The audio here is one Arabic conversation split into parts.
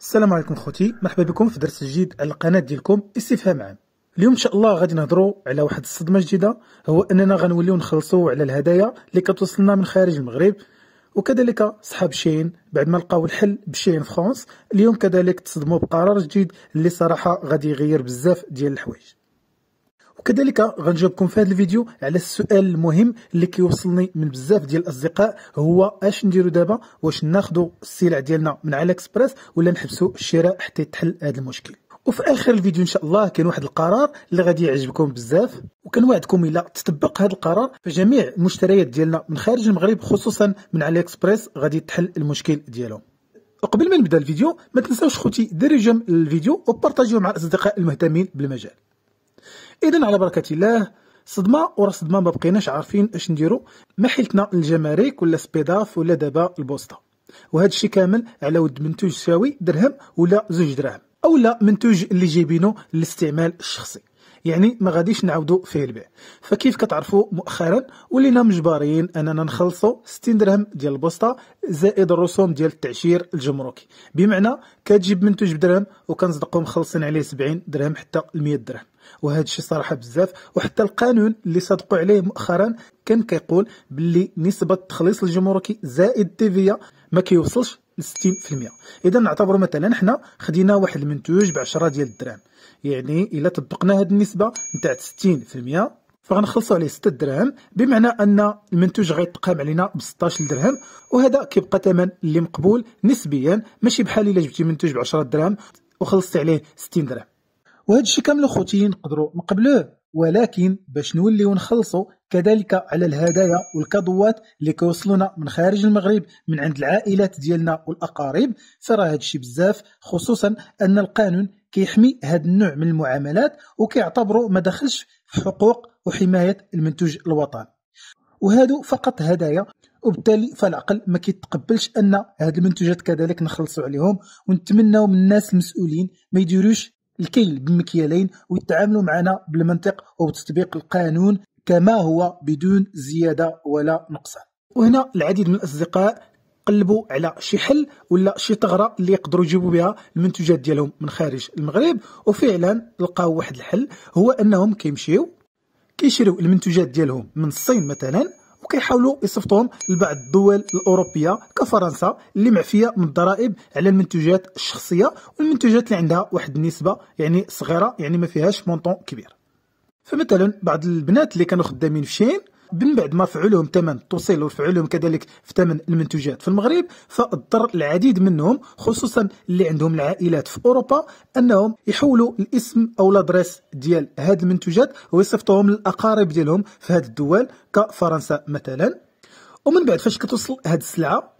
السلام عليكم خوتي مرحبا بكم في درس جديد على القناه ديالكم استفهام عام اليوم ان شاء الله غادي نهضروا على واحد الصدمه جديده هو اننا غنوليو نخلصوا على الهدايا اللي كتوصلنا من خارج المغرب وكذلك صحاب شين بعد ما لقاو الحل بشين فرانس اليوم كذلك تصدموا بقرار جديد اللي صراحه غادي يغير بزاف ديال الحوايج وكذلك غنجاوبكم في هذا الفيديو على السؤال المهم اللي كيوصلني من بزاف ديال الاصدقاء هو اش نديرو دابا واش ناخذوا السلع ديالنا من على اكسبريس ولا نحبسوا الشراء حتى يتحل هذا المشكل وفي اخر الفيديو ان شاء الله كاين واحد القرار اللي غادي يعجبكم بزاف وكنوعدكم الا تطبق هذا القرار فجميع المشتريات ديالنا من خارج المغرب خصوصا من علي اكسبريس غادي تحل المشكل ديالهم وقبل ما نبدا الفيديو ما تنساوش خوتي ديروا جيم للفيديو وبارطاجيوه مع الاصدقاء المهتمين بالمجال اذا على بركه الله صدمه ورا صدمه ما بقيناش عارفين اش نديرو ما حيلتنا الجمارك ولا سبيداف ولا دابا البوسطه وهذا الشيء كامل على ود منتوج ساوي درهم ولا زوج دراهم او لا منتوج اللي جايبينه للاستعمال الشخصي يعني ما غاديش نعاودو فيه البيع فكيف كتعرفوا مؤخرا ولينا مجبرين اننا نخلصوا 60 درهم ديال البوسطه زائد الرسوم ديال التعشير الجمركي بمعنى كتجيب منتوج بدرهم وكنصدقو مخلصين عليه 70 درهم حتى 100 درهم وهذا الشيء صراحه بزاف وحتى القانون اللي صدقوا عليه مؤخرا كان كيقول باللي نسبه التخليص الجمركي زائد تيفيا ما كيوصلش ل 60% اذا نعتبروا مثلا حنا خدينا واحد المنتوج ب 10 ديال الدراهم يعني الا طبقنا هذه النسبه نتاع 60% فغنخلصوا عليه 6 دراهم بمعنى ان المنتوج غيتقام علينا ب 16 درهم وهذا كيبقى ثمن اللي مقبول نسبيا ماشي بحال الا جبتي منتوج ب 10 دراهم وخلصتي عليه 60 درهم وهذا الشيء كامل اخوتي نقدروا نقبلوه ولكن باش نوليو ونخلصوا كذلك على الهدايا والكادوات اللي كيوصلونا من خارج المغرب من عند العائلات ديالنا والاقارب فراه هذا الشيء بزاف خصوصا ان القانون كيحمي هذا النوع من المعاملات وكيعتبره ما دخلش في حقوق وحمايه المنتوج الوطني وهادو فقط هدايا وبالتالي فالعقل ما كيتقبلش ان هاد المنتوجات كذلك نخلصوا عليهم ونتمناو من الناس المسؤولين ما يديروش الكيل بمكيالين ويتعاملوا معنا بالمنطق وبتطبيق القانون كما هو بدون زيادة ولا نقصان وهنا العديد من الأصدقاء قلبوا على شي حل ولا شي ثغره اللي يقدروا يجيبوا بها المنتوجات ديالهم من خارج المغرب وفعلا لقاو واحد الحل هو انهم كيمشيو كيشريو المنتوجات ديالهم من الصين مثلا وكيحاولوا يصيفطوهم لبعض الدول الاوروبيه كفرنسا اللي معفيه من الضرائب على المنتوجات الشخصيه والمنتوجات اللي عندها واحد النسبه يعني صغيره يعني ما فيهاش مونطون كبير فمثلا بعض البنات اللي كانوا خدامين في شين من بعد ما فعلهم ثمن التوصيل وفعلهم كذلك في ثمن المنتوجات في المغرب فاضطر العديد منهم خصوصا اللي عندهم العائلات في اوروبا انهم يحولوا الاسم او لادريس ديال هاد المنتوجات ويصيفطوهم للاقارب ديالهم في هاد الدول كفرنسا مثلا ومن بعد فاش كتوصل هاد السلعه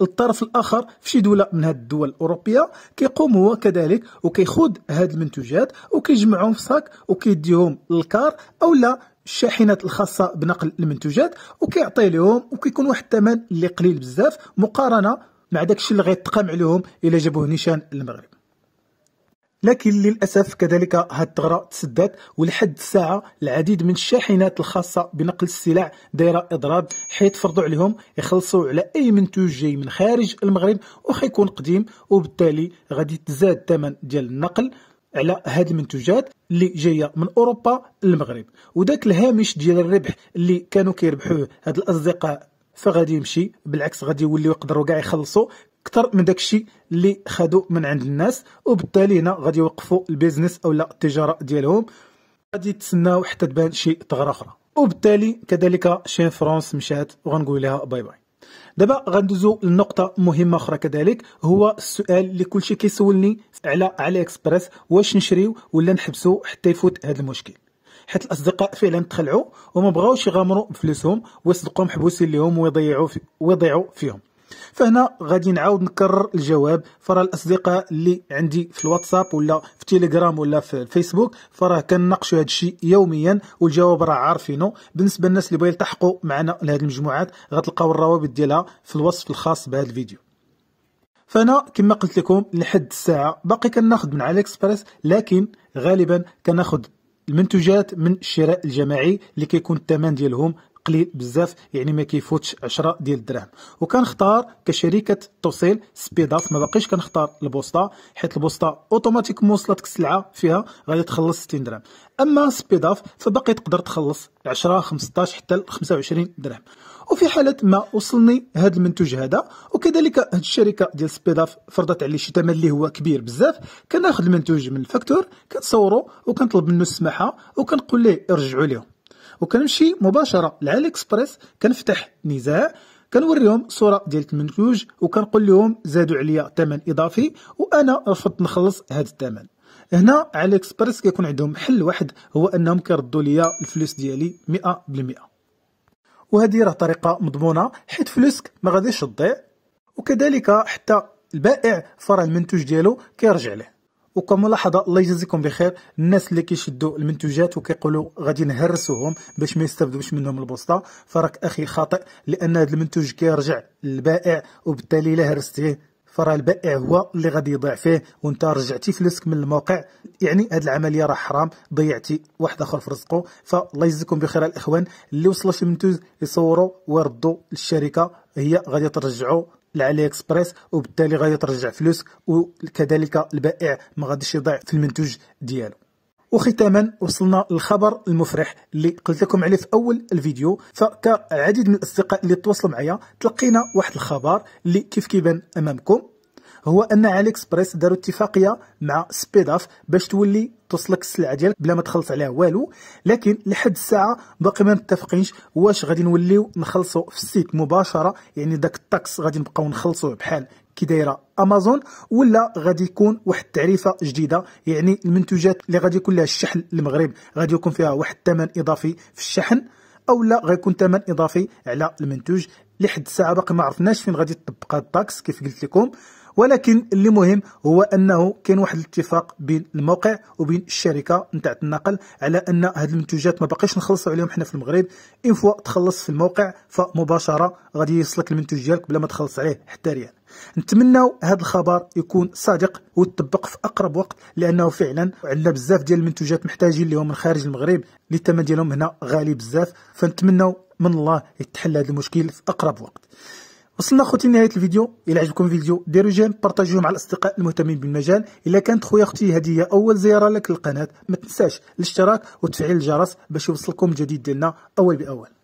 الطرف الاخر في شي دوله من هاد الدول الاوروبيه كيقوم هو كذلك وكيخوض هاد المنتوجات وكيجمعهم في صاك وكيديهم للكار اولا الشاحنات الخاصه بنقل المنتوجات وكيعطي لهم وكيكون واحد الثمن اللي قليل بزاف مقارنه مع داكشي اللي غيتقام عليهم الا جابوه نيشان المغرب لكن للأسف كذلك هاد الثغرة تسدات ولحد الساعة العديد من الشاحنات الخاصة بنقل السلع دايرة إضراب حيت فرضوا عليهم يخلصوا على أي منتوج جاي من خارج المغرب وخيكون قديم وبالتالي غادي تزاد الثمن ديال النقل على هذه المنتوجات اللي جايه من اوروبا للمغرب وذاك الهامش ديال الربح اللي كانوا كيربحوه هاد الاصدقاء فغادي يمشي بالعكس غادي يوليو يقدروا كاع يخلصوا اكثر من داكشي اللي خدو من عند الناس وبالتالي هنا غادي يوقفوا البيزنس او لا التجاره ديالهم غادي يتسناو حتى تبان شي ثغره اخرى وبالتالي كذلك شين فرونس مشات وغنقول لها باي باي دابا غندوزو لنقطه مهمه اخرى كذلك هو السؤال اللي كلشي كيسولني على علي اكسبريس واش نشريو ولا نحبسو حتى يفوت هذا المشكل حيت الاصدقاء فعلا تخلعوا وما بغاوش يغامروا بفلوسهم ويصدقوا محبوسين ليهم ويضيعوا في ويضيعوا فيهم فهنا غادي نعاود نكرر الجواب فراه الاصدقاء اللي عندي في الواتساب ولا في تيليجرام ولا في الفيسبوك فراه كنناقشوا هذا الشيء يوميا والجواب راه عارفينه بالنسبه للناس اللي بغاو يلتحقوا معنا لهذه المجموعات غتلقاو الروابط ديالها في الوصف الخاص بهذا الفيديو فانا كما قلت لكم لحد الساعه باقي كناخذ من علي اكسبريس لكن غالبا كناخذ المنتوجات من الشراء الجماعي اللي كيكون الثمن ديالهم قليل بزاف يعني ما كيفوتش 10 ديال الدراهم وكنختار كشركه توصيل سبيد ما باقيش كنختار البوسطه حيت البوسطه اوتوماتيك موصلتك السلعه فيها غادي تخلص 60 درهم اما سبيداف فباقي تقدر تخلص 10 15 حتى 25 درهم وفي حاله ما وصلني هذا المنتوج هذا وكذلك هاد الشركه ديال سبيداف فرضت عليه شي ثمن اللي هو كبير بزاف كناخذ المنتوج من الفاكتور كنصورو وكنطلب منه السماحه وكنقول ليه ارجعوا ليه وكنمشي مباشره لعلى اكسبريس كنفتح نزاع كنوريهم صوره ديال المنتوج وكنقول لهم زادوا عليا ثمن اضافي وانا رفضت نخلص هذا الثمن هنا على اكسبريس كيكون عندهم حل واحد هو انهم كيردوا ليا الفلوس ديالي 100% وهذه راه طريقه مضمونه حيت فلوسك ما غاديش تضيع وكذلك حتى البائع فرع المنتوج ديالو كيرجع له وكملاحظه الله يجازيكم بخير الناس اللي كيشدوا المنتوجات وكيقولوا غادي نهرسوهم باش ما يستافدوش منهم البوسطه فراك اخي خاطئ لان هذا المنتوج كيرجع للبائع وبالتالي الا هرستيه فراه البائع هو اللي غادي يضيع فيه وانت رجعتي فلوسك من الموقع يعني هاد العمليه راه حرام ضيعتي واحد اخر في رزقه فالله يجزيكم بخير الاخوان اللي وصلوا شي المنتوج يصوروا ويردوا للشركه هي غادي ترجعوا لعلي اكسبريس وبالتالي غادي ترجع فلوسك وكذلك البائع ما غاديش يضيع في المنتوج ديالو وختاما وصلنا للخبر المفرح اللي قلت لكم عليه في اول الفيديو فكعديد من الاصدقاء اللي تواصلوا معايا تلقينا واحد الخبر اللي كيف كيبان امامكم هو ان علي اكسبريس داروا اتفاقيه مع سبيداف باش تولي توصلك السلعه ديالك بلا ما تخلص عليها والو لكن لحد الساعه باقي ما متفقينش واش غادي نوليو نخلصوا في السيت مباشره يعني داك الطاكس غادي نبقاو نخلصوه بحال كي دايره امازون ولا غادي يكون واحد التعريفه جديده يعني المنتوجات اللي غادي يكون لها الشحن المغرب غادي يكون فيها واحد الثمن اضافي في الشحن او لا غيكون ثمن اضافي على المنتوج لحد الساعه باقي ما عرفناش فين غادي تطبق الطاكس كيف قلت لكم ولكن اللي مهم هو انه كاين واحد الاتفاق بين الموقع وبين الشركه نتاع النقل على ان هاد المنتوجات ما باقيش نخلصوا عليهم حنا في المغرب ان فوا تخلص في الموقع فمباشره غادي يوصلك المنتوج ديالك بلا ما تخلص عليه حتى ريال نتمناو هذا الخبر يكون صادق ويتطبق في اقرب وقت لانه فعلا عندنا بزاف ديال المنتوجات محتاجين لهم من خارج المغرب اللي الثمن ديالهم هنا غالي بزاف فنتمناو من الله يتحل هذا المشكل في اقرب وقت وصلنا خوتي لنهايه الفيديو الى عجبكم الفيديو ديروا جيم بارطاجيوه مع الاصدقاء المهتمين بالمجال الا كانت خويا اختي هديه اول زياره لك للقناه ما تنساش الاشتراك وتفعيل الجرس باش يوصلكم الجديد ديالنا اول باول